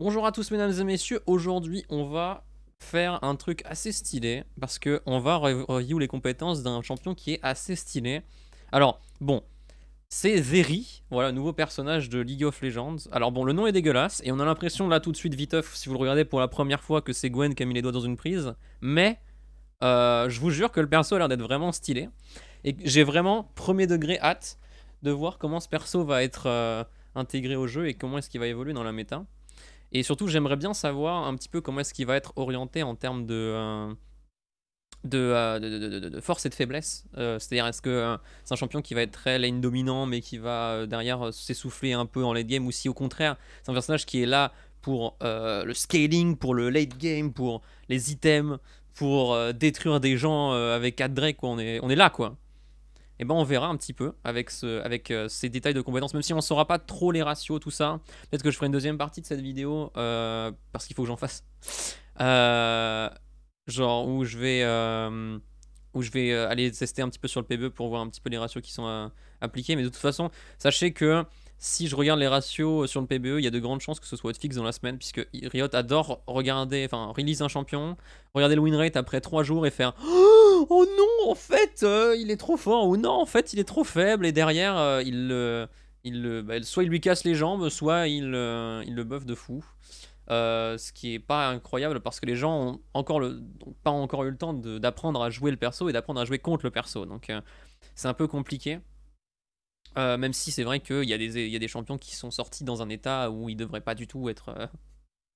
Bonjour à tous mesdames et messieurs, aujourd'hui on va faire un truc assez stylé parce que on va review les compétences d'un champion qui est assez stylé. Alors bon, c'est Zeri, voilà nouveau personnage de League of Legends. Alors bon le nom est dégueulasse et on a l'impression là tout de suite viteuf si vous le regardez pour la première fois que c'est Gwen qui a mis les doigts dans une prise, mais euh, je vous jure que le perso a l'air d'être vraiment stylé et j'ai vraiment premier degré hâte de voir comment ce perso va être euh, intégré au jeu et comment est-ce qu'il va évoluer dans la méta. Et surtout, j'aimerais bien savoir un petit peu comment est-ce qu'il va être orienté en termes de, euh, euh, de, de, force et de faiblesse. Euh, c'est-à-dire, est-ce que c'est un champion qui va être très lane dominant, mais qui va derrière s'essouffler un peu en late game, ou si au contraire, c'est un personnage qui est là pour le scaling, pour le late game, pour les items, pour détruire des gens avec 4 drakes, On est, on est là, quoi et eh ben on verra un petit peu avec, ce, avec euh, ces détails de compétences, même si on ne saura pas trop les ratios, tout ça. Peut-être que je ferai une deuxième partie de cette vidéo, euh, parce qu'il faut que j'en fasse. Euh, genre où je vais où je vais aller tester un petit peu sur le PBE pour voir un petit peu les ratios qui sont appliqués. Mais de toute façon, sachez que si je regarde les ratios sur le PBE, il y a de grandes chances que ce soit fixe dans la semaine, puisque Riot adore regarder, enfin, release un champion, regarder le win rate après 3 jours et faire oh non, en fait, euh, il est trop fort, ou non, en fait, il est trop faible, et derrière, euh, il, euh, bah, il soit il lui casse les jambes, soit il, il le buff de fou. ce qui est pas incroyable parce que les gens ont encore pas encore eu le temps d'apprendre à jouer le perso et d'apprendre à jouer contre le perso, donc c'est un peu compliqué. même si c'est vrai qu'il y, a des, champions qui sont sortis dans un état où ils devraient pas du tout être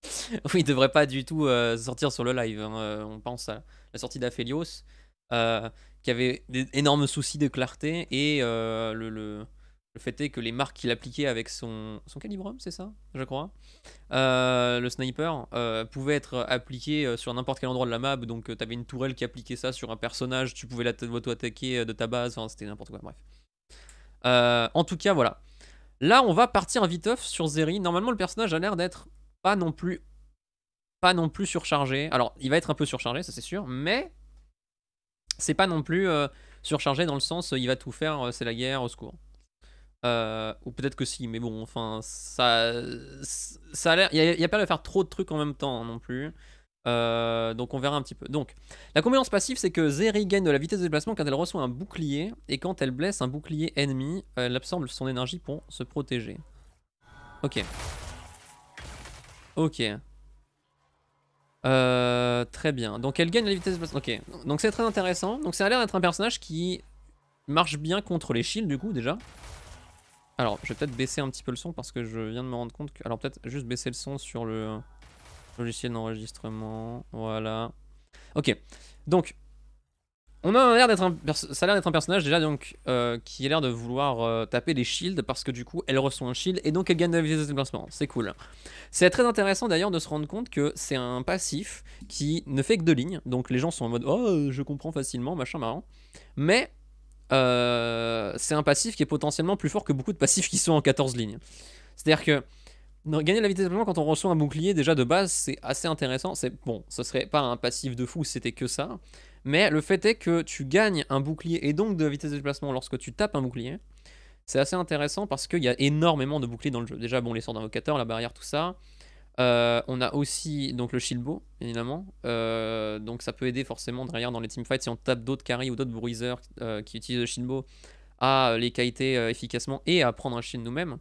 ils devraient pas du tout sortir sur le live. Hein. on pense à la sortie d'Aphelios. Euh, qui avait d'énormes soucis de clarté et euh, le, le, le, fait est que les marques qu'il appliquait avec son, son calibrum, c'est ça, je crois, euh, le sniper, pouvaient être appliquées sur n'importe quel endroit de la map. Donc, tu t'avais une tourelle qui appliquait ça sur un personnage, tu pouvais la l'auto-attaquer de ta base, enfin, c'était n'importe quoi, bref. en tout cas, voilà. Là, on va partir vite off sur Zeri. Normalement, le personnage a l'air d'être pas non plus pas non plus surchargé. Alors, il va être un peu surchargé, ça c'est sûr, mais c'est pas non plus euh, surchargé dans le sens euh, il va tout faire, euh, c'est la guerre, au secours. ou peut-être que si, mais bon, enfin, ça, ça a l'air. Il n'y a, pas à faire trop de trucs en même temps hein, non plus. donc on verra un petit peu. Donc, la combinaison passive, c'est que Zeri gagne de la vitesse de déplacement quand elle reçoit un bouclier, et quand elle blesse un bouclier ennemi, elle absorbe son énergie pour se protéger. Ok. Ok. Euh, très bien. Donc elle gagne la vitesse Ok. Donc c'est très intéressant. Donc ça a l'air d'être un personnage qui marche bien contre les shields du coup déjà. Alors je vais peut-être baisser un petit peu le son parce que je viens de me rendre compte que... Alors peut-être juste baisser le son sur le logiciel d'enregistrement. Voilà. Ok. Donc on a l'air d'être un ça a l'air d'être un personnage déjà donc euh, qui a l'air de vouloir euh, taper les shields parce que du coup elle reçoit un shield et donc elle gagne de la vitesse de déplacement. C'est cool. C'est très intéressant d'ailleurs de se rendre compte que c'est un passif qui ne fait que deux lignes. Donc les gens sont en mode oh euh, je comprends facilement machin marrant. Mais c'est un passif qui est potentiellement plus fort que beaucoup de passifs qui sont en 14 lignes. C'est-à-dire que gagner de la vitesse de déplacement quand on reçoit un bouclier déjà de base c'est assez intéressant. C'est bon, ce serait pas un passif de fou, c'était que ça. Mais le fait est que tu gagnes un bouclier et donc de vitesse de déplacement lorsque tu tapes un bouclier. C'est assez intéressant parce qu'il y a énormément de boucliers dans le jeu. Déjà, bon, les sorts d'invocateur, la barrière, tout ça. Euh, on a aussi donc le shield évidemment. Euh, donc ça peut aider forcément derrière dans les teamfights si on tape d'autres carry ou d'autres bruiseurs euh, qui utilisent le shield à les kiter efficacement et à prendre un shield nous-mêmes.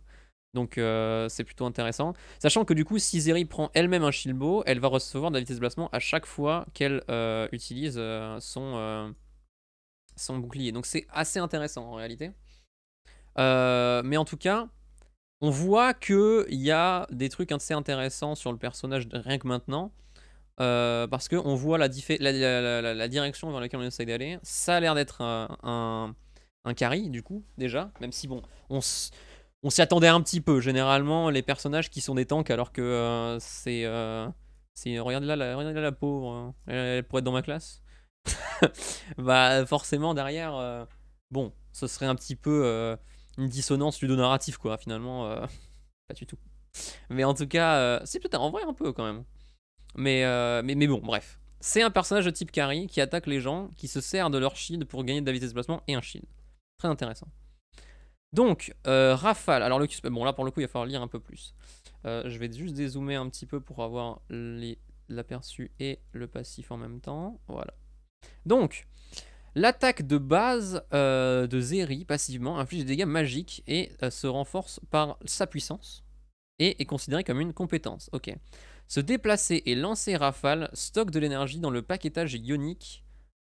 Donc euh, c'est plutôt intéressant. Sachant que du coup, si Zeri prend elle-même un Shilbo, elle va recevoir de la vitesse de placement à chaque fois qu'elle euh, utilise euh, son, son bouclier. Donc c'est assez intéressant en réalité. mais en tout cas, on voit qu'il y a des trucs assez intéressants sur le personnage rien que maintenant. parce qu'on voit la, direction vers laquelle on essaie d'aller. Ça a l'air d'être un, un, un carry, du coup, déjà. Même si, bon, on se on s'y attendait un petit peu. Généralement, les personnages qui sont des tanks, alors que euh, c'est. Euh, Regardez là, la, pauvre. Euh, elle, pourrait être dans ma classe. bah, forcément, derrière. bon, ce serait un petit peu une dissonance ludonarrative, quoi, finalement. pas du tout. Mais en tout cas, c'est peut-être en vrai un peu quand même. Mais, mais, mais bon, bref. C'est un personnage de type carry qui attaque les gens, qui se sert de leur shield pour gagner de la vitesse de déplacement et un shield. Très intéressant. Donc, euh, Rafale. Alors, le bon, là, pour le coup, il va falloir lire un peu plus. Euh, je vais juste dézoomer un petit peu pour avoir l'aperçu et le passif en même temps. Voilà. Donc, l'attaque de base euh, de Zeri, passivement, inflige des dégâts magiques et se renforce par sa puissance et est considérée comme une compétence. Ok. Se déplacer et lancer Rafale stocke de l'énergie dans le paquetage ionique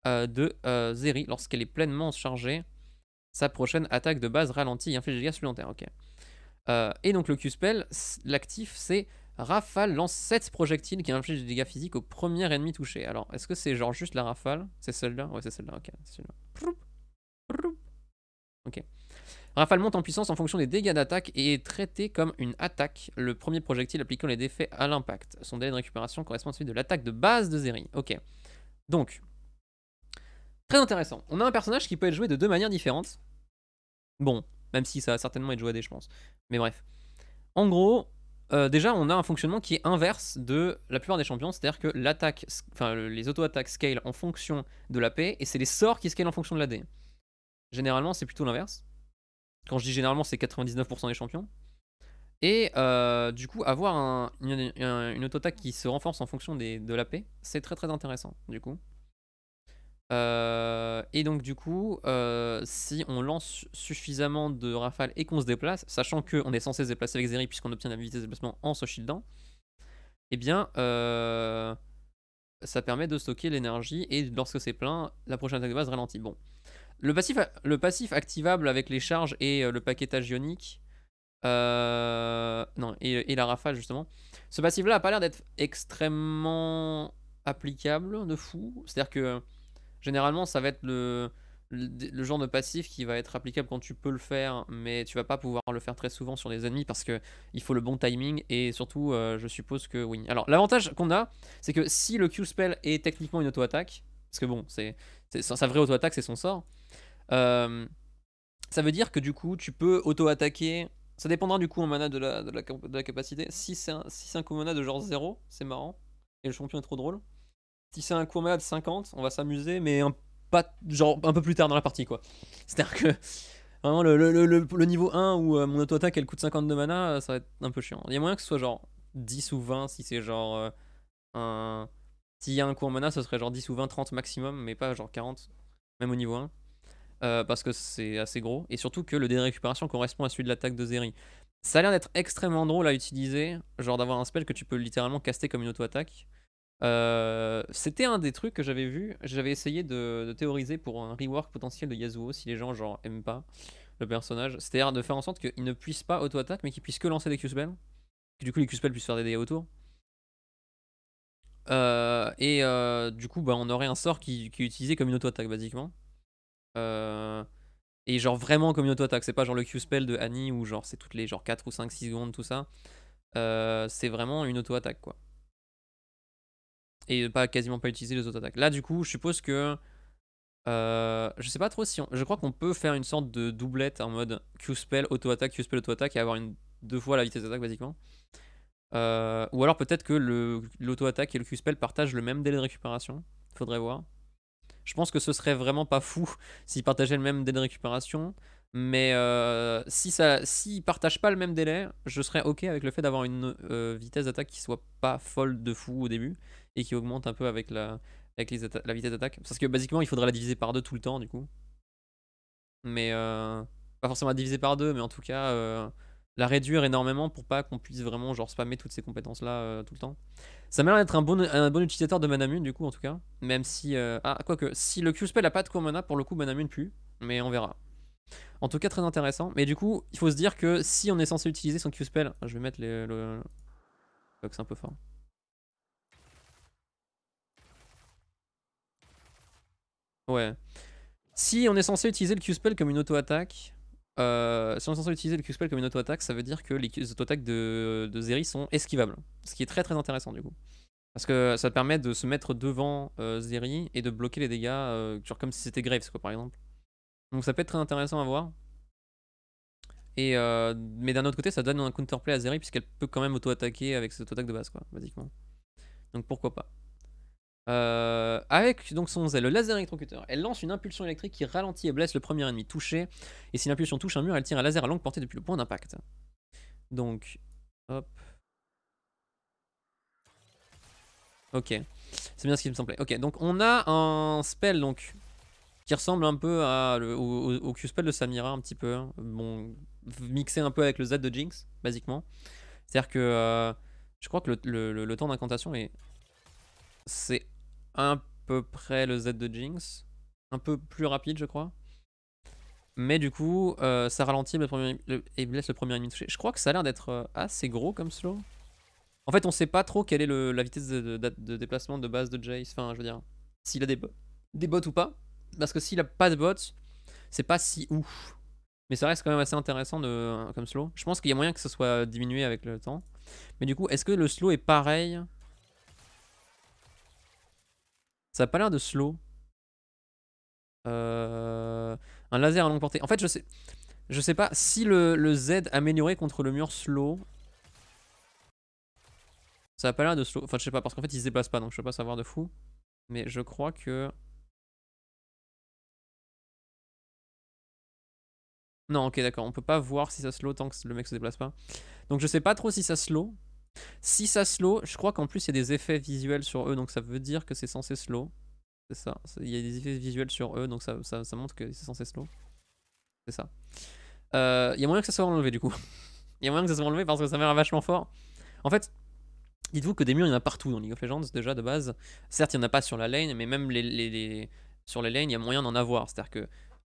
de Zeri lorsqu'elle est pleinement chargée sa prochaine attaque de base ralentit et inflige des dégâts supplémentaires. Ok. Euh, et donc le Q-Spell, l'actif c'est Rafale lance 7 projectiles qui infligent des dégâts physiques au premier ennemi touché. Alors, est-ce que c'est genre juste la rafale C'est celle-là Ouais, c'est celle-là, ok. Rafale monte en puissance en fonction des dégâts d'attaque et est traité comme une attaque, le premier projectile appliquant les défaits à l'impact. Son délai de récupération correspond à celui de l'attaque de base de Zeri. Ok. Donc, Très intéressant. On a un personnage qui peut être joué de deux manières différentes. Bon, même si ça va certainement être joué à des, je pense. Mais bref. En gros, euh, déjà, on a un fonctionnement qui est inverse de la plupart des champions, c'est-à-dire que l'attaque, enfin les auto-attaques scale en fonction de la paix, et c'est les sorts qui scale en fonction de la D. Généralement, c'est plutôt l'inverse. Quand je dis généralement, c'est 99% des champions. Et euh, du coup, avoir une, auto-attaque qui se renforce en fonction de la paix, c'est très très intéressant, du coup. Euh, et donc du coup, euh, si on lance suffisamment de rafales et qu'on se déplace, sachant qu'on est censé se déplacer avec Zeri puisqu'on obtient la vitesse de déplacement en se shieldant, eh bien, euh, ça permet de stocker l'énergie et lorsque c'est plein, la prochaine attaque de base ralentit. Bon. Le passif, le passif activable avec les charges et le paquetage ionique, non, et, et la rafale justement, ce passif-là a pas l'air d'être extrêmement applicable de fou. C'est-à-dire que Généralement, ça va être le, le, genre de passif qui va être applicable quand tu peux le faire, mais tu vas pas pouvoir le faire très souvent sur des ennemis parce que il faut le bon timing et surtout, euh, je suppose que oui. Alors, l'avantage qu'on a, c'est que si le Q-spell est techniquement une auto-attaque, parce que bon, c'est sa vraie auto-attaque, c'est son sort. Euh, ça veut dire que du coup, tu peux auto-attaquer. Ça dépendra du coup en mana de la, capacité. Si c'est un, si un mana de genre 0, c'est marrant. Et le champion est trop drôle. Si c'est un mana de 50, on va s'amuser, mais un, pas, genre, un peu plus tard dans la partie, quoi. C'est-à-dire que vraiment, le, niveau 1 où euh, mon auto-attaque elle coûte 50 de mana, ça va être un peu chiant. Il y a moyen que ce soit genre 10 ou 20 si c'est genre euh, un. S'il y a un coup mana, ce serait genre 10 ou 20, 30 maximum, mais pas genre 40, même au niveau 1. Euh, parce que c'est assez gros, et surtout que le dé de récupération correspond à celui de l'attaque de Zeri. Ça a l'air d'être extrêmement drôle à utiliser, genre d'avoir un spell que tu peux littéralement caster comme une auto-attaque, euh, c'était un des trucs que j'avais vu. J'avais essayé de, théoriser pour un rework potentiel de Yasuo si les gens genre aiment pas le personnage. C'est-à-dire de faire en sorte qu'il ne puisse pas auto-attaque mais qu'il puisse que lancer des Q-spells. Que du coup les Q-spells puissent faire des dégâts autour. Euh, et euh, du coup bah, on aurait un sort qui, est utilisé comme une auto-attaque basiquement. et genre vraiment comme une auto-attaque. C'est pas genre le Q-spell de Annie ou genre c'est toutes les genre 4 ou 5, 6 secondes tout ça. c'est vraiment une auto-attaque quoi et pas quasiment pas utiliser les auto attaques. Là, du coup, je suppose que. Euh, je sais pas trop si Je crois qu'on peut faire une sorte de doublette en mode Q-spell, auto-attaque, Q-spell, auto-attaque et avoir une, deux fois la vitesse d'attaque, basiquement. Euh, ou alors peut-être que l'auto-attaque et le Q-spell partagent le même délai de récupération. Faudrait voir. Je pense que ce serait vraiment pas fou s'ils partageaient le même délai de récupération. Mais euh, si ça, s'ils partagent pas le même délai, je serais ok avec le fait d'avoir une euh, vitesse d'attaque qui soit pas folle de fou au début et qui augmente un peu avec la, avec la vitesse d'attaque. Parce que basiquement, il faudrait la diviser par deux tout le temps du coup. Mais euh, pas forcément la diviser par deux, mais en tout cas la réduire énormément pour pas qu'on puisse vraiment genre spammer toutes ces compétences là tout le temps. Ça m'a l'air d'être un bon, utilisateur de Manamune du coup en tout cas. Même si ah quoique si le Q-spell a pas de common pour le coup Manamune plus mais on verra. En tout cas, très intéressant. Mais du coup, il faut se dire que si on est censé utiliser son Q-spell, je vais mettre les, le, c'est un peu fort. Ouais. Si on est censé utiliser le Q-spell comme une auto-attaque, euh, si on est censé utiliser le Q-spell comme une auto-attaque, ça veut dire que les, auto-attaques de, Zeri sont esquivables. Ce qui est très très intéressant du coup. Parce que ça te permet de se mettre devant euh, Zeri et de bloquer les dégâts, euh, genre comme si c'était Graves quoi par exemple. Donc ça peut être très intéressant à voir. Et euh, mais d'un autre côté, ça donne un counterplay à Zeri puisqu'elle peut quand même auto-attaquer avec cette auto-attaque de base, quoi, basiquement. Donc pourquoi pas. Euh, avec donc son zèle, le laser électrocuteur, elle lance une impulsion électrique qui ralentit et blesse le premier ennemi touché. Et si l'impulsion touche un mur, elle tire un laser à longue portée depuis le point d'impact. Donc, hop. Ok, c'est bien ce qui me semblait. Ok, donc on a un spell donc qui ressemble un peu à au, Q-Spell de Samira, un petit peu. Hein. Bon, mixé un peu avec le Z de Jinx, basiquement. C'est-à-dire que euh, je crois que le, temps d'incantation est. C'est à peu près le Z de Jinx. Un peu plus rapide, je crois. Mais du coup, euh, ça ralentit le premier, et blesse le premier ennemi touché. Je crois que ça a l'air d'être euh, assez gros comme slow. En fait, on sait pas trop quelle est la vitesse de, déplacement de base de Jace. Enfin, je veux dire, s'il a des, des bots ou pas parce que s'il a pas de bot c'est pas si ouf. Mais ça reste quand même assez intéressant de, comme slow. Je pense qu'il y a moyen que ce soit diminué avec le temps. Mais du coup, est-ce que le slow est pareil Ça a pas l'air de slow. Euh, un laser à longue portée. En fait, je sais, je sais pas si le, Z amélioré contre le mur slow. Ça a pas l'air de slow. Enfin, je sais pas, parce qu'en fait, il se déplace pas, donc je peux pas savoir de fou. Mais je crois que Non, ok, d'accord. On peut pas voir si ça slow tant que le mec se déplace pas. Donc je sais pas trop si ça slow. Si ça slow, je crois qu'en plus il y a des effets visuels sur eux, donc ça veut dire que c'est censé slow. C'est ça. Il y a des effets visuels sur eux, donc ça, ça, montre que c'est censé slow. C'est ça. Euh, il y a moyen que ça soit enlevé du coup. Il y a moyen que ça soit enlevé parce que ça m'a vachement fort. En fait, dites-vous que des murs il y en a partout dans League of Legends déjà de base. Certes, il y en a pas sur la lane, mais même sur les lanes, il y a moyen d'en avoir. C'est-à-dire que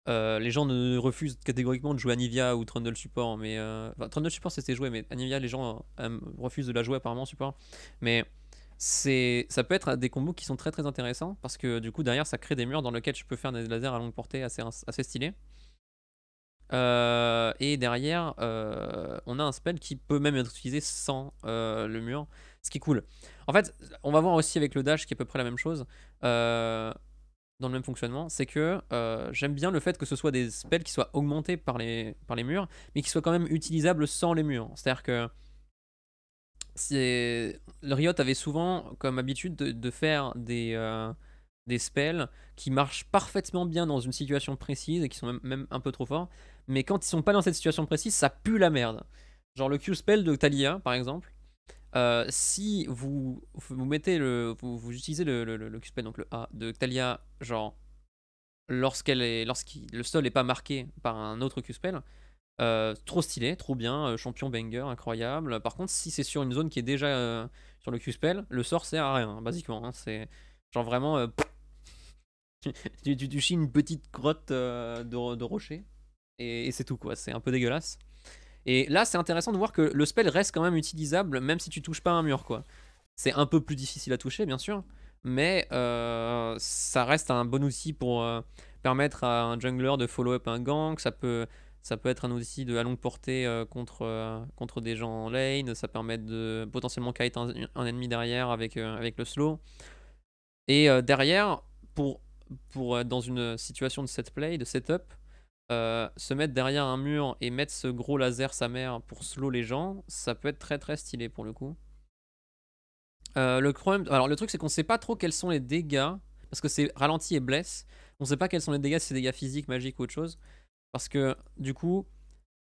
euh, les gens refusent catégoriquement de jouer Anivia ou Trundle Support, mais euh, Trundle Support c'était joué, mais Anivia les gens euh, refusent de la jouer apparemment Support. Mais ça peut être des combos qui sont très très intéressants parce que du coup derrière ça crée des murs dans lesquels je peux faire des lasers à longue portée assez, assez stylés. et derrière, on a un spell qui peut même être utilisé sans le mur, ce qui est cool. En fait, on va voir aussi avec le dash qui est à peu près la même chose dans le même fonctionnement, c'est que euh, j'aime bien le fait que ce soit des spells qui soient augmentés par les, par les murs, mais qui soient quand même utilisables sans les murs. C'est-à-dire que le Riot avait souvent comme habitude de, faire des, euh, des spells qui marchent parfaitement bien dans une situation précise et qui sont même, un peu trop forts, mais quand ils sont pas dans cette situation précise, ça pue la merde. Genre le Q-spell de Talia, par exemple, euh, si vous, vous mettez le, vous, utilisez le, le, le, donc le A de Talia, genre lorsqu'elle est, lorsqu'il le sol n'est pas marqué par un autre Q-spell, euh, trop stylé, trop bien, euh, champion banger, incroyable. Par contre, si c'est sur une zone qui est déjà sur le Q-spell, le sort sert à rien, basiquement. Hein. c'est genre vraiment. tu, tu, chies une petite grotte de, de, rocher et, et c'est tout, quoi. C'est un peu dégueulasse. Et là, c'est intéressant de voir que le spell reste quand même utilisable, même si tu touches pas un mur, quoi. C'est un peu plus difficile à toucher, bien sûr, mais euh, ça reste un bon outil pour euh, permettre à un jungler de follow-up un gank, ça peut, ça peut être un outil de à longue portée euh, contre, contre des gens en lane, ça permet de potentiellement kite un, ennemi derrière avec, avec le slow. Et derrière, pour, pour dans une situation de set play, de setup, euh, se mettre derrière un mur et mettre ce gros laser sa mère pour slow les gens, ça peut être très très stylé pour le coup. Euh, le problème, alors le truc c'est qu'on sait pas trop quels sont les dégâts, parce que c'est ralenti et blesse, on sait pas quels sont les dégâts, c'est des dégâts physiques, magiques ou autre chose, parce que du coup,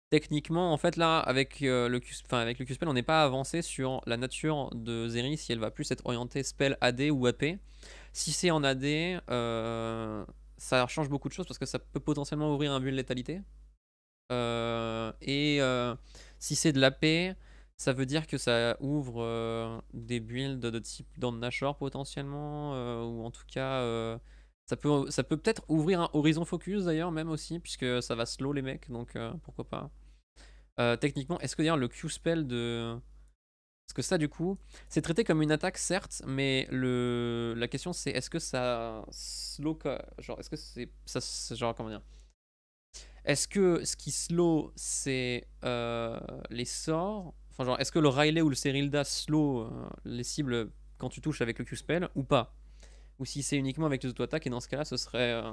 techniquement, en fait là, avec, euh, le, avec le Q-Spell, on n'est pas avancé sur la nature de Zeri, si elle va plus être orientée spell AD ou AP. Si c'est en AD, ça change beaucoup de choses parce que ça peut potentiellement ouvrir un build de létalité. Euh, et euh, si c'est de la paix, ça veut dire que ça ouvre euh, des builds de type dans Nashor potentiellement, ou en tout cas, ça peut ça peut peut-être ouvrir un Horizon Focus d'ailleurs, même aussi, puisque ça va slow les mecs, donc pourquoi pas. techniquement, est-ce que d'ailleurs le Q-spell de parce que ça, du coup, c'est traité comme une attaque, certes, mais le... la question c'est est-ce que ça slow. Genre, est-ce que c'est. Ça, genre, comment dire Est-ce que ce qui slow, c'est euh, les sorts Enfin, genre, est-ce que le Riley ou le Serilda slow euh, les cibles quand tu touches avec le Q-spell ou pas Ou si c'est uniquement avec les auto-attaques, et dans ce cas-là, ce serait. Euh,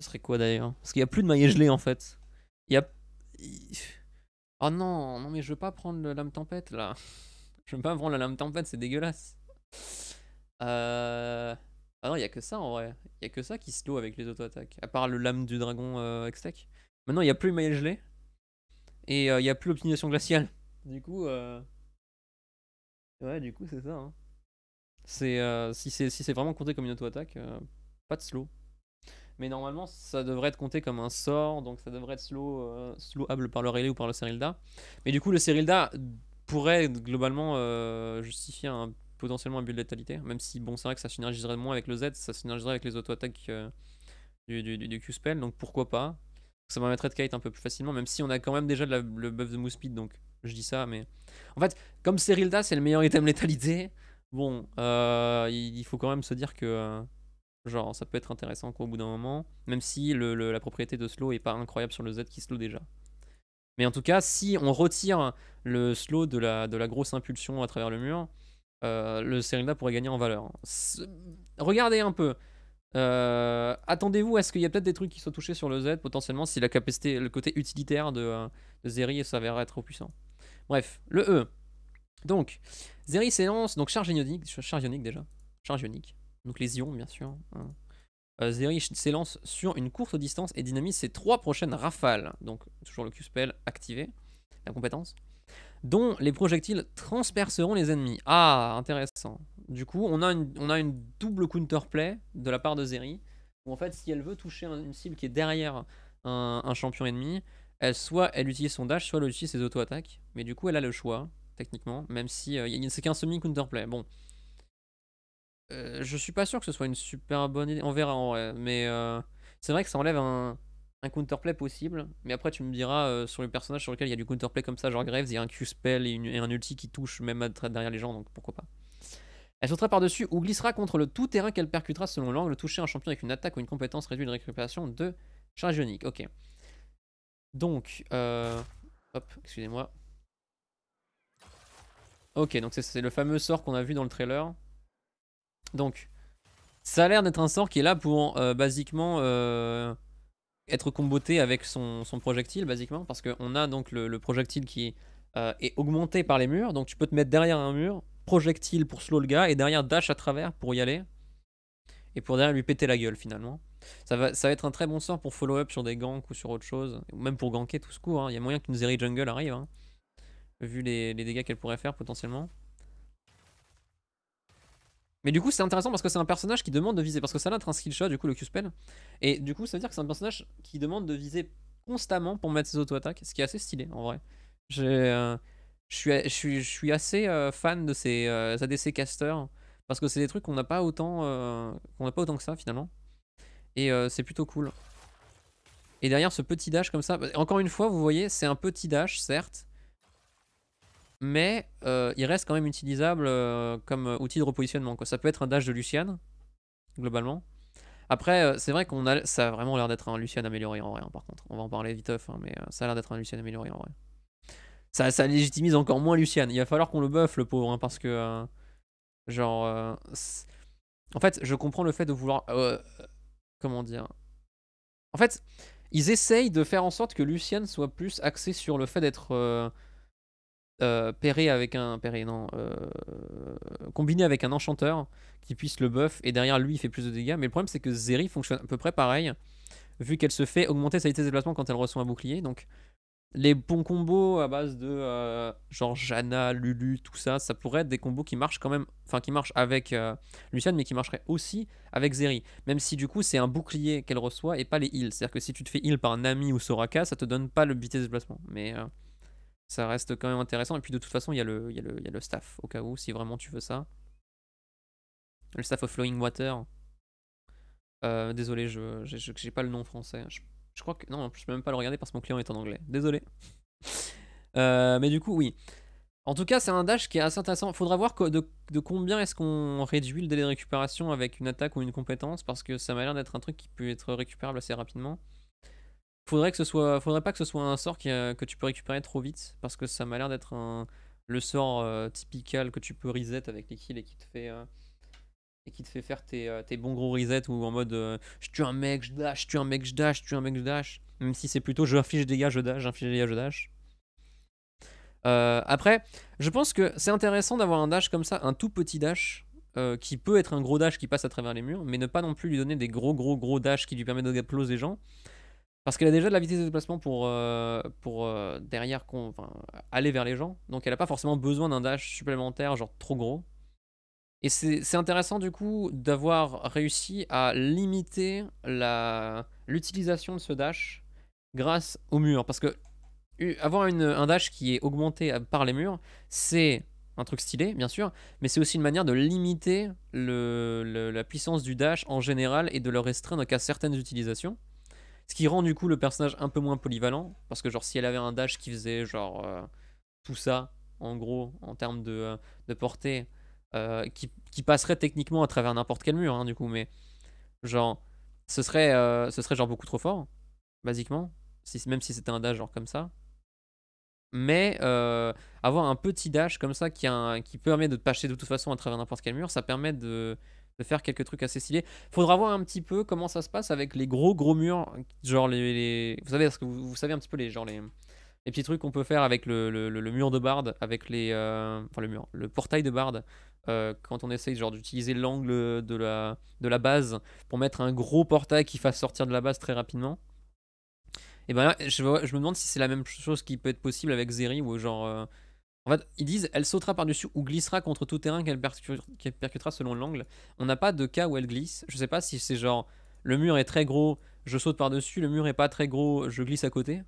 ce serait quoi d'ailleurs Parce qu'il n'y a plus de maillet gelé en fait. Il y a. Oh non, non mais je veux pas prendre le lame tempête là. Je veux pas prendre la lame tempête, c'est dégueulasse. Euh, ah non, il y a que ça en vrai. Il y a que ça qui slow avec les auto-attaques. À part le lame du dragon euh, Maintenant, il y a plus mail gelé. Et euh, il y a plus l'Optimisation glaciale. Du coup, euh, ouais, du coup, c'est ça. Hein. C'est si c'est si c'est vraiment compté comme une auto-attaque, pas de slow. Mais normalement, ça devrait être compté comme un sort, donc ça devrait être slow, euh, slowable par le relais ou par le serilda Mais du coup, le serilda pourrait globalement euh, justifier un, potentiellement un build de létalité, même si bon, c'est vrai que ça synergiserait moins avec le Z, ça synergiserait avec les auto-attaques euh, du, Q-Spell, donc pourquoi pas. Ça permettrait de kite un peu plus facilement, même si on a quand même déjà le buff de move speed, donc je dis ça, mais. En fait, comme serilda c'est le meilleur item létalité, bon, il, faut quand même se dire que Genre, ça peut être intéressant au bout d'un moment, même si la propriété de slow est pas incroyable sur le Z qui slow déjà. Mais en tout cas, si on retire le slow de la, de la grosse impulsion à travers le mur, euh, le Serena pourrait gagner en valeur. Regardez un peu. Euh, attendez-vous est ce qu'il y a peut-être des trucs qui sont touchés sur le Z potentiellement si la capacité, le côté utilitaire de, euh, Zeri s'avère être trop puissant. Bref, le E. Donc, Zeri séance, donc charge ionique, charge ionique déjà, charge ionique donc les ions bien sûr. Zeri hein. euh, Zerich s'élance sur une courte distance et dynamise ses trois prochaines rafales, donc toujours le Q-spell activé, la compétence, dont les projectiles transperceront les ennemis. Ah, intéressant. Du coup, on a une, on a une double counterplay de la part de Zeri, où en fait, si elle veut toucher une cible qui est derrière un, champion ennemi, elle soit elle utilise son dash, soit elle utilise ses auto-attaques, mais du coup, elle a le choix, techniquement, même si euh, c'est qu'un semi-counterplay. Bon, euh, je suis pas sûr que ce soit une super bonne idée. On verra en vrai. Mais euh, c'est vrai que ça enlève un, counterplay possible. Mais après, tu me diras euh, sur les personnage sur lesquels il y a du counterplay comme ça, genre Graves, il y a un Q-spell et, un ulti qui touche même à derrière les gens, donc pourquoi pas. Elle sautera par-dessus ou glissera contre le tout-terrain qu'elle percutera selon l'angle, toucher un champion avec une attaque ou une compétence réduit une récupération de charge ionique. Ok. Donc, hop, excusez-moi. Ok, donc c'est le fameux sort qu'on a vu dans le trailer. Donc, ça a l'air d'être un sort qui est là pour euh, basiquement euh, être comboté avec son, projectile, basiquement, parce qu'on a donc le, projectile qui euh, est augmenté par les murs, donc tu peux te mettre derrière un mur, projectile pour slow le gars, et derrière dash à travers pour y aller, et pour derrière lui péter la gueule finalement. Ça va, être un très bon sort pour follow-up sur des ganks ou sur autre chose, ou même pour ganker tout ce coup, hein. il y a moyen qu'une série jungle arrive, hein, vu les dégâts qu'elle pourrait faire potentiellement. Mais du coup, c'est intéressant parce que c'est un personnage qui demande de viser. Parce que ça a un skill shot, du coup, le Q-spell. Et du coup, ça veut dire que c'est un personnage qui demande de viser constamment pour mettre ses auto-attaques. Ce qui est assez stylé, en vrai. Euh, je suis, je, suis, assez euh, fan de ces euh, ADC casters parce que c'est des trucs qu'on n'a pas autant qu'on n'a pas autant que ça finalement et c'est plutôt cool. Et derrière ce petit dash comme ça, bah, encore une fois vous voyez c'est un petit dash certes mais euh, il reste quand même utilisable euh, comme euh, outil de repositionnement. Quoi. Ça peut être un dash de Luciane globalement. Après, c'est vrai qu'on a, ça a vraiment l'air d'être un Luciane amélioré en vrai, hein, par contre. On va en parler vite off, hein, mais ça a l'air d'être un Luciane amélioré en vrai. Ça, ça légitimise encore moins Luciane Il va falloir qu'on le buffe, le pauvre, hein, parce que, genre... en fait, je comprends le fait de vouloir... comment dire En fait, ils essayent de faire en sorte que Luciane soit plus axé sur le fait d'être euh, avec un pairé, non, euh, combiné avec un enchanteur qui puisse le buff et derrière lui il fait plus de dégâts. Mais le problème c'est que Zeri fonctionne à peu près pareil vu qu'elle se fait augmenter sa vitesse de déplacement quand elle reçoit un bouclier. Donc les bons combos à base de euh, genre Jana, Lulu, tout ça, ça pourrait être des combos qui marchent quand même, enfin qui marchent avec euh, Lucian mais qui marcheraient aussi avec Zeri. Même si du coup c'est un bouclier qu'elle reçoit et pas les heals. C'est-à-dire que si tu te fais heal par un ami ou Soraka, ça te donne pas le vitesse de déplacement. Mais ça reste quand même intéressant. Et puis de toute façon, il y, a le, y, a le, le staff, au cas où, si vraiment tu veux ça. Le staff of Flowing Water. Euh, désolé, je j'ai pas le nom français. Je, crois que. Non, je peux même pas le regarder parce que mon client est en anglais. Désolé. Euh, mais du coup, oui. En tout cas, c'est un dash qui est assez intéressant. Faudra voir de combien est-ce qu'on réduit le délai de récupération avec une attaque ou une compétence, parce que ça m'a l'air d'être un truc qui peut être récupérable assez rapidement. Faudrait que ce soit, faudrait pas que ce soit un sort euh, que tu peux récupérer trop vite parce que ça m'a l'air d'être le sort euh, typical que tu peux reset avec les kills et qui te fait euh, et qui te fait faire tes, bons gros resets ou en mode je tue un mec, je dash, je tue un mec, je dash, je tue un mec, je dash. Même si c'est plutôt je inflige des dégâts je dash, inflige des dégâts je dash. après, je pense que c'est intéressant d'avoir un dash comme ça, un tout petit dash, qui peut être un gros dash qui passe à travers les murs, mais ne pas non plus lui donner des gros gros gros dash qui lui permet d'exploser les gens. Parce qu'elle a déjà de la vitesse de déplacement pour, euh, pour euh, aller vers les gens. Donc elle n'a pas forcément besoin d'un dash supplémentaire, genre trop gros. Et c'est intéressant du coup d'avoir réussi à limiter l'utilisation de ce dash grâce au mur. Parce que avoir un dash qui est augmenté par les murs, c'est un truc stylé, bien sûr, mais c'est aussi une manière de limiter le, la puissance du dash en général et de le restreindre qu'à certaines utilisations. Ce qui rend du coup le personnage un peu moins polyvalent, parce que genre si elle avait un dash qui faisait genre euh, tout ça, en gros, en termes de, euh, portée, euh, qui, passerait techniquement à travers n'importe quel mur, hein, du coup, mais genre, ce serait, ce serait genre beaucoup trop fort, basiquement, même si c'était un dash genre comme ça. Mais avoir un petit dash comme ça qui, qui permet de passer de toute façon à travers n'importe quel mur, ça permet de, de faire quelques trucs assez stylés. Faudra voir un petit peu comment ça se passe avec les gros gros murs, genre les, les... vous savez, parce que vous, savez un petit peu les genre les, les petits trucs qu'on peut faire avec le, mur de barde, avec les, euh, enfin le mur, le portail de barde. Euh, quand on essaye genre d'utiliser l'angle de la, de la base pour mettre un gros portail qui fasse sortir de la base très rapidement. Et ben je, me demande si c'est la même chose qui peut être possible avec Zeri ou genre euh, en fait, ils disent elle sautera par-dessus ou glissera contre tout terrain qu'elle percutera selon l'angle. On n'a pas de cas où elle glisse. Je sais pas si c'est genre le mur est très gros, je saute par-dessus, le mur est pas très gros, je glisse à côté.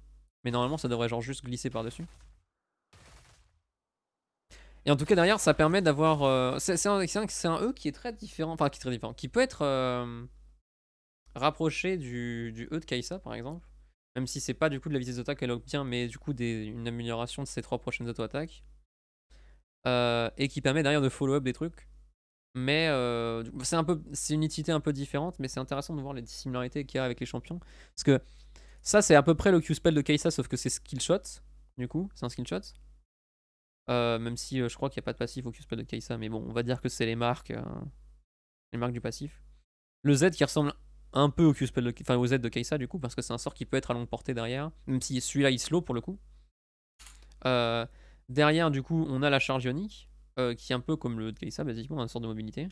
Mais normalement, ça devrait genre juste glisser par-dessus. Et en tout cas, derrière, ça permet d'avoir. Euh, c'est un, un, E qui est très différent. Enfin, qui est très différent. Qui peut être euh, rapproché du, du E de Kaisa, par exemple. Même si c'est pas du coup de la vitesse d'attaque qu'elle obtient, mais du coup une amélioration de ses trois prochaines auto-attaques. Euh, et qui permet derrière de follow-up des trucs. Mais euh, c'est un peu, c'est une utilité un peu différente, mais c'est intéressant de voir les dissimilarités qu'il y a avec les champions. Parce que ça, c'est à peu près le Q-spell de Kaisa, sauf que c'est skill shot. Du coup, c'est un skill euh, même si je crois qu'il n'y a pas de passif au Q-spell de Kaisa, mais bon, on va dire que c'est les marques, les marques du passif. Le Z qui ressemble un peu au de, enfin, Z de du coup, parce que c'est un sort qui peut être à longue portée derrière, même si celui-là il slow pour le coup. Euh, derrière, du coup, on a la charge ionique, euh, qui est un peu comme le de Kai'Sa, basiquement, un sort de mobilité.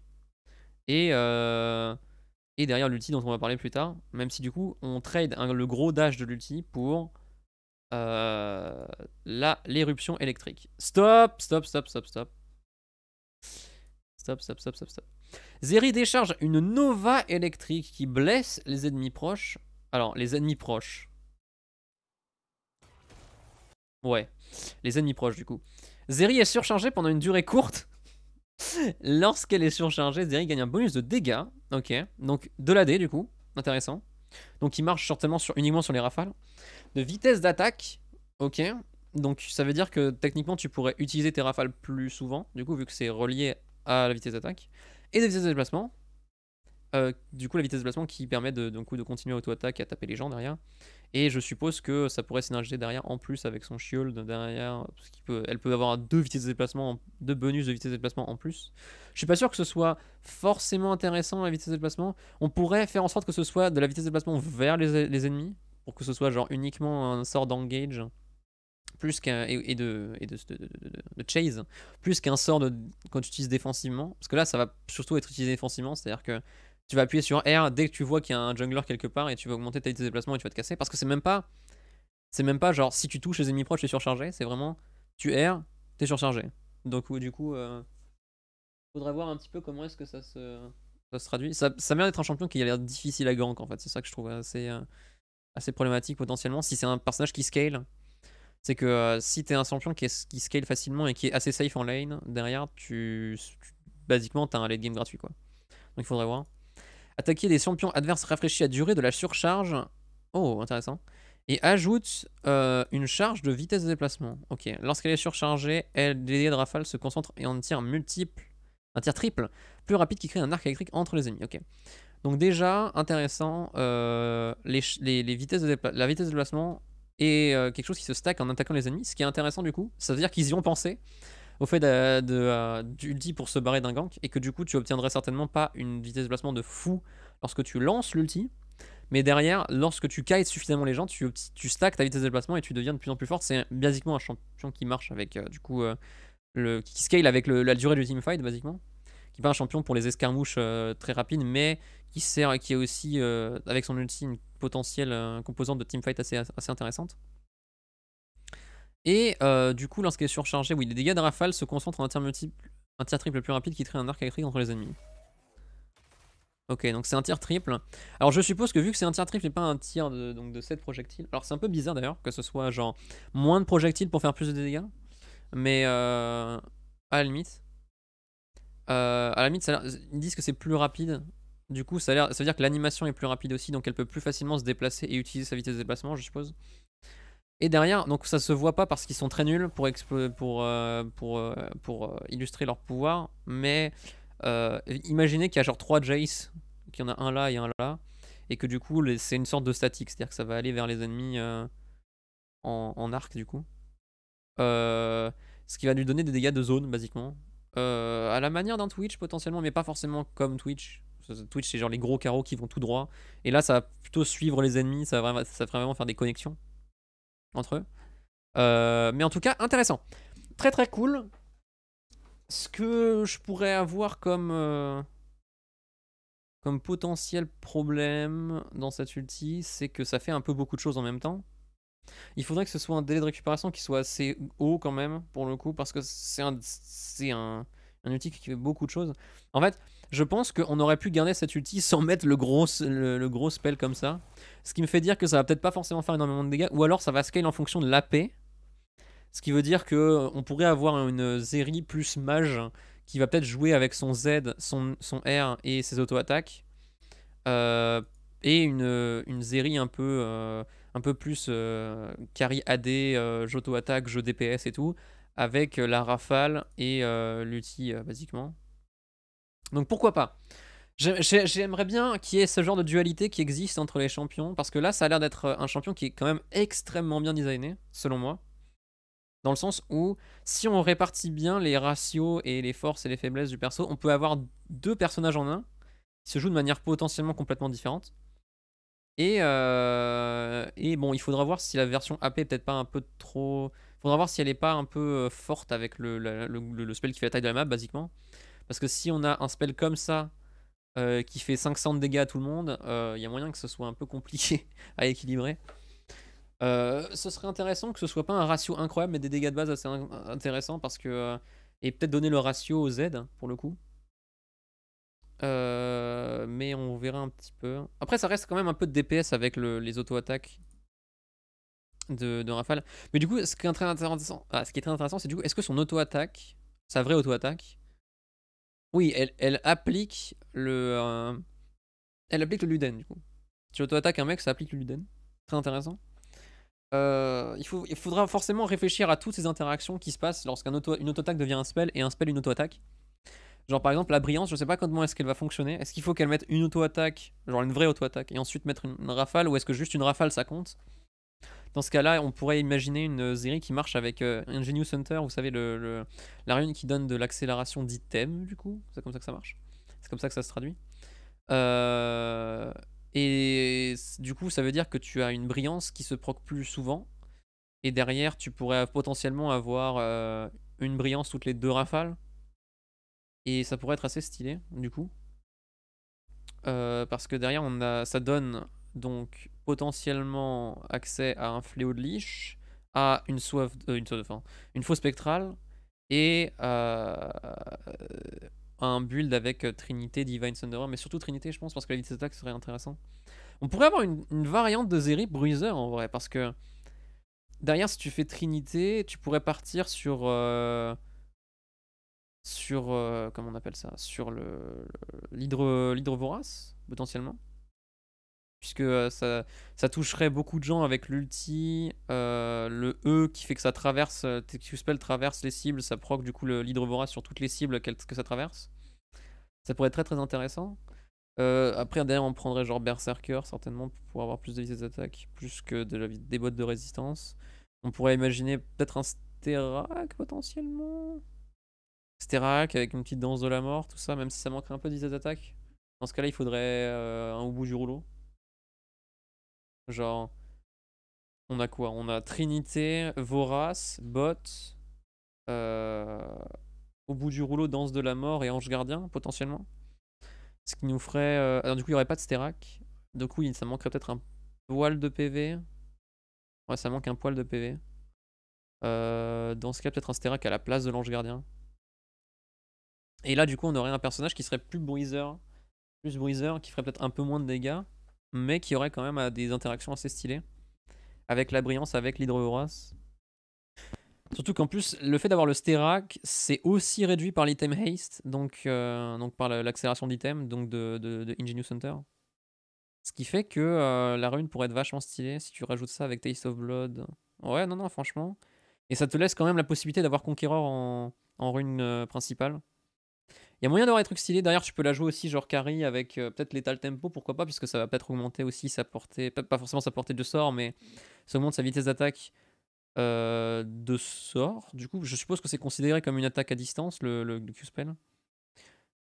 Et, euh, et derrière l'ulti dont on va parler plus tard, même si du coup, on trade le gros dash de l'ulti pour l'éruption électrique. Stop, stop, stop, stop, stop. Stop, stop, stop, stop, stop. Zeri décharge une Nova électrique qui blesse les ennemis proches. Alors, les ennemis proches. Ouais, les ennemis proches du coup. Zeri est surchargée pendant une durée courte. Lorsqu'elle est surchargée, Zeri gagne un bonus de dégâts. Ok, donc de la D du coup, intéressant. Donc il marche certainement sur, uniquement sur les rafales. De vitesse d'attaque, ok. Donc ça veut dire que techniquement tu pourrais utiliser tes rafales plus souvent, du coup vu que c'est relié à la vitesse d'attaque et des vitesses de déplacement. Euh, du coup, la vitesse de déplacement qui permet de, continuer à de continuer auto-attaque et à taper les gens derrière. Et je suppose que ça pourrait synergiser derrière en plus avec son shield derrière. Parce peut, elle peut avoir deux vitesses de déplacement, deux bonus de vitesse de déplacement en plus. Je suis pas sûr que ce soit forcément intéressant la vitesse de déplacement. On pourrait faire en sorte que ce soit de la vitesse de déplacement vers les, les ennemis. Pour que ce soit genre uniquement un sort d'engage plus qu'un et, de, et de, chase, plus qu'un sort de, quand tu utilises défensivement. Parce que là, ça va surtout être utilisé défensivement, c'est-à-dire que tu vas appuyer sur R dès que tu vois qu'il y a un jungler quelque part et tu vas augmenter ta vitesse de déplacement et tu vas te casser. Parce que c'est même pas. C'est même pas genre si tu touches les ennemis proches, tu es surchargé. C'est vraiment tu R, t'es surchargé. Donc du coup, il euh, faudrait voir un petit peu comment est-ce que ça se, se traduit. Ça, ça mérite d'être un champion qui a l'air difficile à gank en fait. C'est ça que je trouve assez, euh, assez problématique potentiellement. Si c'est un personnage qui scale, c'est que si euh, si t'es un champion qui, scale facilement et qui est assez safe en lane, derrière, tu, tu basiquement, t'as un late game gratuit. quoi. Donc il faudrait voir. Attaquer des champions adverses rafraîchis à durée de la surcharge. Oh, intéressant. Et ajoute euh, une charge de vitesse de déplacement. Ok. Lorsqu'elle est surchargée, elle, les de rafale se concentrent et en tire multiple un tir triple, plus rapide qui crée un arc électrique entre les ennemis. Ok. Donc déjà, intéressant, euh, les, de la vitesse de déplacement et euh, quelque chose qui se stack en attaquant les ennemis. Ce qui est intéressant du coup, ça veut dire qu'ils y ont pensé au fait d'ulti euh, pour se barrer d'un gank, et que du coup tu obtiendrais certainement pas une vitesse de placement de fou lorsque tu lances l'ulti, mais derrière, lorsque tu kites suffisamment les gens, tu, tu stacks ta vitesse de déplacement et tu deviens de plus en plus fort. C'est basiquement un champion qui marche avec, euh, du coup, le, qui scale avec la durée du fight basiquement qui n'est pas un champion pour les escarmouches euh, très rapides, mais qui sert, qui est aussi, euh, avec son ulti, une potentielle euh, composante de teamfight assez, intéressante. Et du coup, lorsqu'il est surchargé, oui, les dégâts de rafale se concentrent en un tir, un triple plus rapide qui crée un arc électrique entre les ennemis. Ok, donc c'est un tir triple. Alors je suppose que vu que c'est un tir triple et pas un tir de, donc de 7 projectiles, alors c'est un peu bizarre d'ailleurs que ce soit genre moins de projectiles pour faire plus de dégâts, mais à la limite. Euh, à la limite, ils disent que c'est plus rapide. Du coup, ça, ça veut dire que l'animation est plus rapide aussi, donc elle peut plus facilement se déplacer et utiliser sa vitesse de déplacement, je suppose. Et derrière, donc ça se voit pas parce qu'ils sont très nuls pour, pour, euh, pour, euh, pour illustrer leur pouvoir, mais imaginez qu'il y a genre 3 Jace, qu'il y en a un là et un là, et que du coup, c'est une sorte de statique, c'est-à-dire que ça va aller vers les ennemis en, en, arc, du coup. ce qui va lui donner des dégâts de zone, basiquement. Euh, à la manière d'un Twitch potentiellement, mais pas forcément comme Twitch. Twitch, c'est genre les gros carreaux qui vont tout droit. Et là, ça va plutôt suivre les ennemis, ça va, ça vraiment faire des connexions entre eux. Euh, mais en tout cas, intéressant. Très très cool. Ce que je pourrais avoir comme, euh, comme potentiel problème dans cette ulti, c'est que ça fait un peu beaucoup de choses en même temps. Il faudrait que ce soit un délai de récupération qui soit assez haut quand même, pour le coup, parce que c'est un, un, outil qui fait beaucoup de choses. En fait, je pense qu'on aurait pu garder cet outil sans mettre le gros, le, gros spell comme ça. Ce qui me fait dire que ça va peut-être pas forcément faire énormément de dégâts, ou alors ça va scale en fonction de l'AP. Ce qui veut dire que on pourrait avoir une Zeri plus mage qui va peut-être jouer avec son Z, son, R et ses auto-attaques. Euh, et une, une Zeri un peu... Euh, un peu plus carry euh, AD, euh, j'auto attaque, jeu DPS et tout, avec euh, la rafale et l'ulti basiquement. Donc pourquoi pas J'aimerais bien qu'il y ait ce genre de dualité qui existe entre les champions, parce que là ça a l'air d'être un champion qui est quand même extrêmement bien designé, selon moi. Dans le sens où, si on répartit bien les ratios et les forces et les faiblesses du perso, on peut avoir deux personnages en un, qui se jouent de manière potentiellement complètement différente. Euh, et, bon, il faudra voir si la version AP est peut-être pas un peu trop. Il faudra voir si elle est pas un peu euh, forte avec le, spell qui fait la taille de la map, basiquement. Parce que si on a un spell comme ça, euh, qui fait 500 de dégâts à tout le monde, il y a moyen que ce soit un peu compliqué à équilibrer. ce serait intéressant que ce soit pas un ratio incroyable, mais des dégâts de base assez intéressants parce que. et peut-être donner le ratio au Z, pour le coup. Euh, mais on verra un petit peu. Après, ça reste quand même un peu de DPS avec les auto-attaques de, Rafale. Mais du coup, ce qui est très intéressant, ah, ce qui est très intéressant, c'est du coup, est-ce que son auto-attaque, sa vraie auto-attaque, oui, elle, elle, applique le, euh, elle applique le Luden du coup. Si auto attaques un mec, ça applique le Luden. Très intéressant. Euh, il, faut, il faudra forcément réfléchir à toutes ces interactions qui se passent lorsqu'une auto, auto-attaque devient un spell et un spell une auto-attaque. Genre par exemple la brillance, je sais pas comment est-ce qu'elle va fonctionner. Est-ce qu'il faut qu'elle mette une auto-attaque, genre une vraie auto-attaque, et ensuite mettre une, rafale, ou est-ce que juste une rafale ça compte Dans ce cas-là, on pourrait imaginer une euh, série qui marche avec Ingenious euh, Hunter, vous savez, le, la rune qui donne de l'accélération d'item du coup. C'est comme ça que ça marche. C'est comme ça que ça se traduit. Euh, et du coup, ça veut dire que tu as une brillance qui se proc plus souvent. Et derrière, tu pourrais potentiellement avoir une brillance toutes les deux rafales. Et ça pourrait être assez stylé, du coup. Euh, parce que derrière, on a, ça donne donc potentiellement accès à un fléau de liche, à une soif, euh, une, soif une faux spectrale et euh, un build avec Trinité, Divine Thunderer, mais surtout Trinité, je pense, parce que la vitesse d'attaque serait intéressant. On pourrait avoir une, une variante de Zeri Bruiser en vrai, parce que derrière, si tu fais Trinité, tu pourrais partir sur sur, euh, comment on appelle ça, sur le, l'hydre, vorace, potentiellement. Puisque euh, ça, ça, toucherait beaucoup de gens avec l'ulti, euh, le E qui fait que ça traverse, Spell traverse les cibles, ça proque du coup l'hydre vorace sur toutes les cibles que ça traverse. Ça pourrait être très très intéressant. après, derrière, on prendrait genre Berserker certainement pour avoir plus de vitesse d'attaque, plus que de la, des boîtes de résistance. On pourrait imaginer peut-être un Sterak potentiellement. Sterak avec une petite danse de la mort, tout ça, même si ça manquerait un peu d'idées d'attaque. Dans ce cas-là, il faudrait euh, un au bout du rouleau. Genre, on a quoi On a Trinité, Vorace, Bot, au euh, bout du rouleau, Danse de la mort et Ange gardien, potentiellement. Ce qui nous ferait. Euh, du coup, il n'y aurait pas de Sterak. Du coup, ça manquerait peut-être un poil de PV. Ouais, ça manque un poil de PV. dans ce cas, peut-être un Sterak à la place de l'Ange gardien. Et là, du coup, on aurait un personnage qui serait plus bruiser, plus bruiser, qui ferait peut-être un peu moins de dégâts, mais qui aurait quand même euh, des interactions assez stylées. Avec la brillance, avec l'hydro Surtout qu'en plus, le fait d'avoir le Sterak, c'est aussi réduit par l'item Haste, donc, euh, donc par l'accélération d'item, donc de, de, Ingenious Hunter. Ce qui fait que euh, la rune pourrait être vachement stylée si tu rajoutes ça avec Taste of Blood. Ouais, non, non, franchement. Et ça te laisse quand même la possibilité d'avoir Conqueror en, en rune principale. Il y a moyen d'avoir des trucs stylés. D'ailleurs, tu peux la jouer aussi, genre carry avec euh, peut-être l'étal tempo, pourquoi pas, puisque ça va peut-être augmenter aussi sa portée, pas forcément sa portée de sort, mais ça augmente sa vitesse d'attaque euh, de sort. Du coup, je suppose que c'est considéré comme une attaque à distance, le, Q-spell.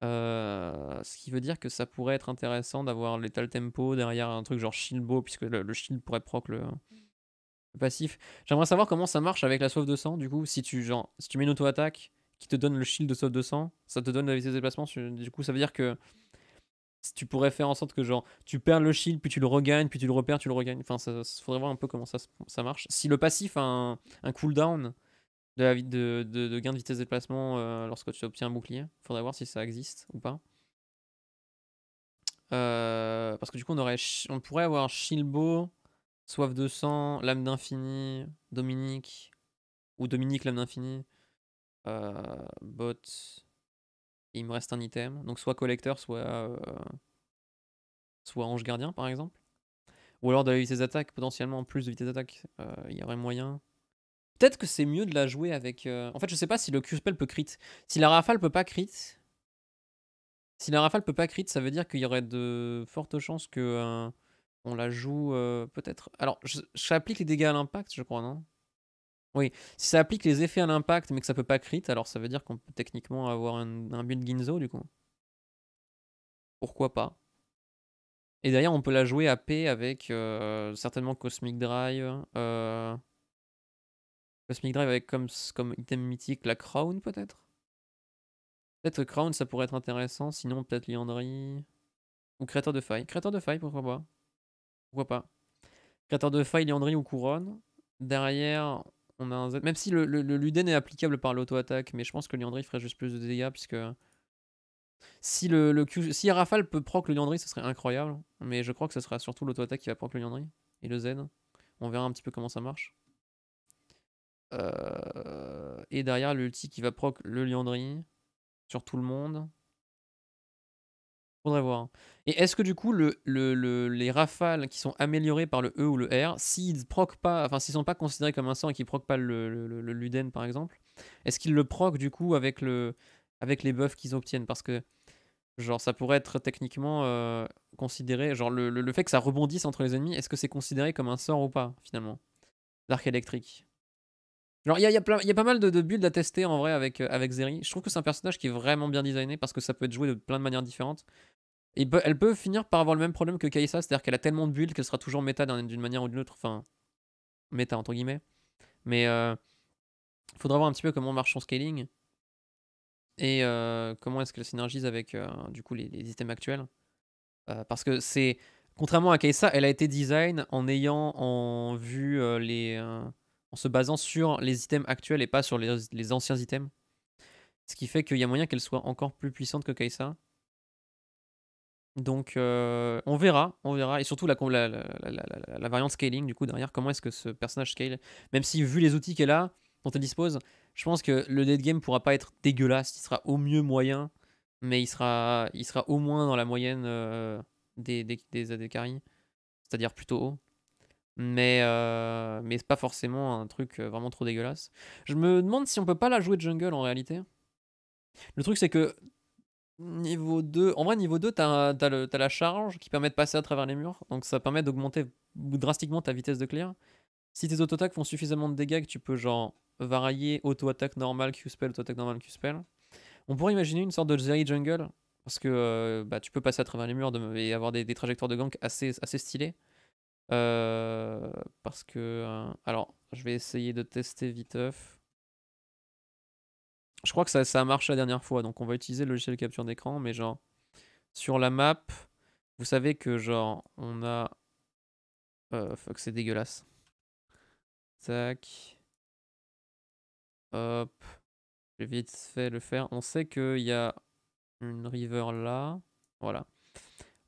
Euh, ce qui veut dire que ça pourrait être intéressant d'avoir l'étal tempo derrière un truc genre shield puisque le, shield pourrait proc le, le passif. J'aimerais savoir comment ça marche avec la soif de sang, du coup, si tu, genre, si tu mets une auto-attaque qui te donne le shield de soif de sang ça te donne la vitesse de déplacement. Du coup, ça veut dire que tu pourrais faire en sorte que genre tu perds le shield, puis tu le regagnes, puis tu le repères, tu le regagnes. Enfin, ça, faudrait voir un peu comment ça, ça marche. Si le passif a un, cooldown de, de, gain de vitesse de déplacement euh, lorsque tu obtiens un bouclier, faudrait voir si ça existe ou pas. Euh, parce que du coup, on, aurait, on pourrait avoir shieldbo, Soif de sang, Lame d'infini, Dominique, ou Dominique, Lame d'infini. Euh, bot. Il me reste un item. Donc soit collecteur, soit. Euh, soit ange gardien, par exemple. Ou alors de la vitesse d'attaque, potentiellement plus de vitesse d'attaque. Euh, il y aurait moyen. Peut-être que c'est mieux de la jouer avec. En fait, je sais pas si le Q-spell peut crit. Si la rafale peut pas crit. Si la rafale peut pas crit, ça veut dire qu'il y aurait de fortes chances que. On la joue peut-être. Alors, j'applique les dégâts à l'impact, je crois, non oui, si ça applique les effets à l'impact mais que ça peut pas crit, alors ça veut dire qu'on peut techniquement avoir un, un build Ginzo du coup. Pourquoi pas Et d'ailleurs, on peut la jouer à paix avec euh, certainement Cosmic Drive. Euh, Cosmic Drive avec comme, comme item mythique la Crown peut-être Peut-être Crown ça pourrait être intéressant, sinon peut-être Liandry. Ou Créateur de faille. Créateur de faille, pourquoi pas Pourquoi pas Créateur de faille, Liandry ou Couronne. Derrière, même si le, le, Luden est applicable par l'auto-attaque, mais je pense que Liandry ferait juste plus de dégâts, puisque. Si le, si Rafale peut proc le Liandry, ce serait incroyable. Mais je crois que ce sera surtout l'auto-attaque qui va proc le Liandry. Et le Z. On verra un petit peu comment ça marche. Euh, et derrière, l'ulti qui va proc le Liandry sur tout le monde. Faudrait voir. Hein. Et est-ce que du coup, le, le, les rafales qui sont améliorées par le E ou le R, s'ils proc pas, enfin s'ils sont pas considérés comme un sort et qu'ils proc pas le, Luden par exemple, est-ce qu'ils le proc du coup avec, le, avec les buffs qu'ils obtiennent Parce que genre ça pourrait être techniquement euh, considéré, genre le, fait que ça rebondisse entre les ennemis, est-ce que c'est considéré comme un sort ou pas finalement L'arc électrique. Genre, il y a, y, y a, pas mal de, de, builds à tester en vrai avec, euh, avec Zeri. Je trouve que c'est un personnage qui est vraiment bien designé parce que ça peut être joué de plein de manières différentes elle peut finir par avoir le même problème que Kaisa, c'est-à-dire qu'elle a tellement de builds qu'elle sera toujours méta d'une manière ou d'une autre, enfin, méta entre guillemets. Mais il euh, faudra voir un petit peu comment marche son scaling et euh, comment est-ce qu'elle synergise avec euh, du coup les, items actuels. parce que c'est, contrairement à Kaisa, elle a été design en ayant en vue les. en se basant sur les items actuels et pas sur les, les anciens items. Ce qui fait qu'il y a moyen qu'elle soit encore plus puissante que Kaisa. Donc euh, on verra, on verra. Et surtout la, la, variante scaling, du coup, derrière, comment est-ce que ce personnage scale Même si, vu les outils qu'elle a, dont elle dispose, je pense que le dead game pourra pas être dégueulasse. Il sera au mieux moyen, mais il sera, il sera au moins dans la moyenne euh, des, des, c'est-à-dire plutôt haut. Mais, euh, mais c'est pas forcément un truc euh, vraiment trop dégueulasse. Je me demande si on peut pas la jouer jungle en réalité. Le truc, c'est que Niveau 2, en vrai, niveau 2, t'as as, la charge qui permet de passer à travers les murs, donc ça permet d'augmenter drastiquement ta vitesse de clear. Si tes auto-attaques font suffisamment de dégâts, que tu peux genre varier auto-attaque normal, Q-spell, auto-attaque normale, Q-spell. On pourrait imaginer une sorte de Zeri Jungle, parce que euh, bah, tu peux passer à travers les murs de, et avoir des, trajectoires de gank assez, assez stylées. Euh, parce que. Euh, alors, je vais essayer de tester viteuf. Je crois que ça, ça marche la dernière fois, donc on va utiliser le logiciel capture d'écran, mais genre, sur la map, vous savez que genre, on a... Euh, fuck, c'est dégueulasse. Tac. Hop. J'ai vite fait le faire. On sait qu'il y a une river là. Voilà.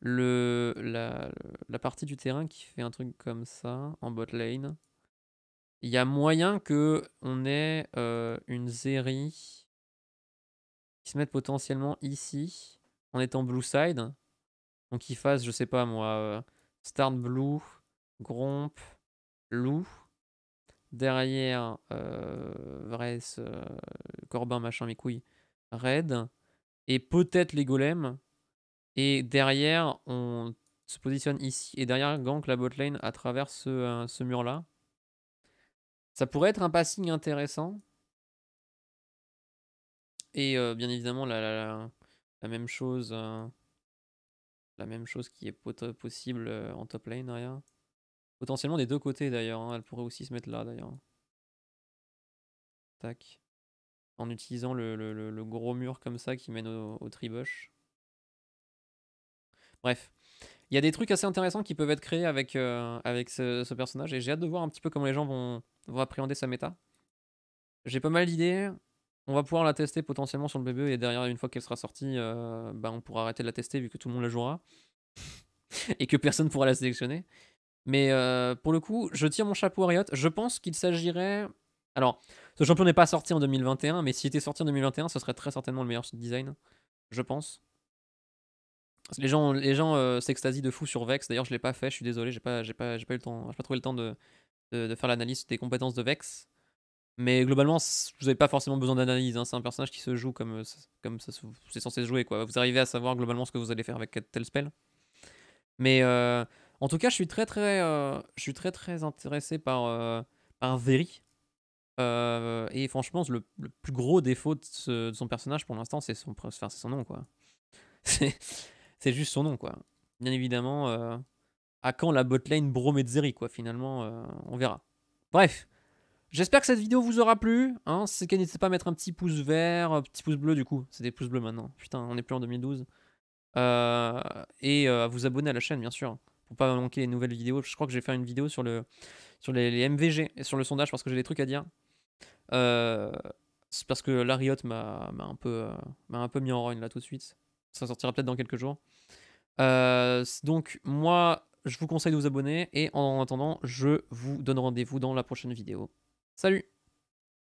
Le, la, la partie du terrain qui fait un truc comme ça, en bot lane. Il y a moyen que on ait une Zeri qui se mette potentiellement ici, en étant blue side. Donc qui fasse, je sais pas moi, start blue, gromp, loup. Derrière, euh, Corbin, machin, mes couilles, red Et peut-être les golems. Et derrière, on se positionne ici. Et derrière, gank la botlane à travers ce mur-là. Ça pourrait être un passing intéressant. Et euh, bien évidemment, la, même chose. Euh, la même chose qui est possible euh, en top lane Potentiellement des deux côtés d'ailleurs. Hein. Elle pourrait aussi se mettre là d'ailleurs. Tac. En utilisant le, gros mur comme ça qui mène au, au tribush. Bref il y a des trucs assez intéressants qui peuvent être créés avec, euh, avec ce, personnage et j'ai hâte de voir un petit peu comment les gens vont, vont appréhender sa méta. J'ai pas mal d'idées. On va pouvoir la tester potentiellement sur le BBE et derrière, une fois qu'elle sera sortie, euh, bah, on pourra arrêter de la tester vu que tout le monde la jouera et que personne pourra la sélectionner. Mais euh, pour le coup, je tire mon chapeau à Riot. Je pense qu'il s'agirait. Alors, ce champion n'est pas sorti en 2021, mais s'il était sorti en 2021, ce serait très certainement le meilleur design, je pense les gens, les gens euh, s'extasient de fou sur Vex. D'ailleurs, je l'ai pas fait. Je suis désolé, j'ai pas, j'ai pas, j'ai pas eu le temps, j'ai pas trouvé le temps de, de, faire l'analyse des compétences de Vex. Mais globalement, vous n'avez pas forcément besoin d'analyse. Hein. C'est un personnage qui se joue comme, euh, comme c'est censé se jouer. Quoi. Vous arrivez à savoir globalement ce que vous allez faire avec tel spell. Mais euh, en tout cas, je suis très très, je suis très très intéressé par par Very. et franchement, le, plus gros défaut de, son personnage pour l'instant, c'est son, son nom quoi. c'est juste son nom, quoi. Bien évidemment, euh, à quand la botlane Brometzeri, quoi, finalement, euh, on verra. Bref, j'espère que cette vidéo vous aura plu. Hein. c'est qu'elle n'hésitez pas à mettre un petit pouce vert, un petit pouce bleu, du coup. C'est des pouces bleus maintenant. Putain, on n'est plus en 2012. Euh, et à vous abonner à la chaîne, bien sûr, pour pas manquer les nouvelles vidéos. Je crois que je vais faire une vidéo sur, le, sur les, MVG et sur le sondage parce que j'ai des trucs à dire. c'est parce que Lariot m'a un, peu, un peu mis en rogne là tout de suite. Ça sortira peut-être dans quelques jours. Euh, donc moi, je vous conseille de vous abonner et en attendant, je vous donne rendez-vous dans la prochaine vidéo. Salut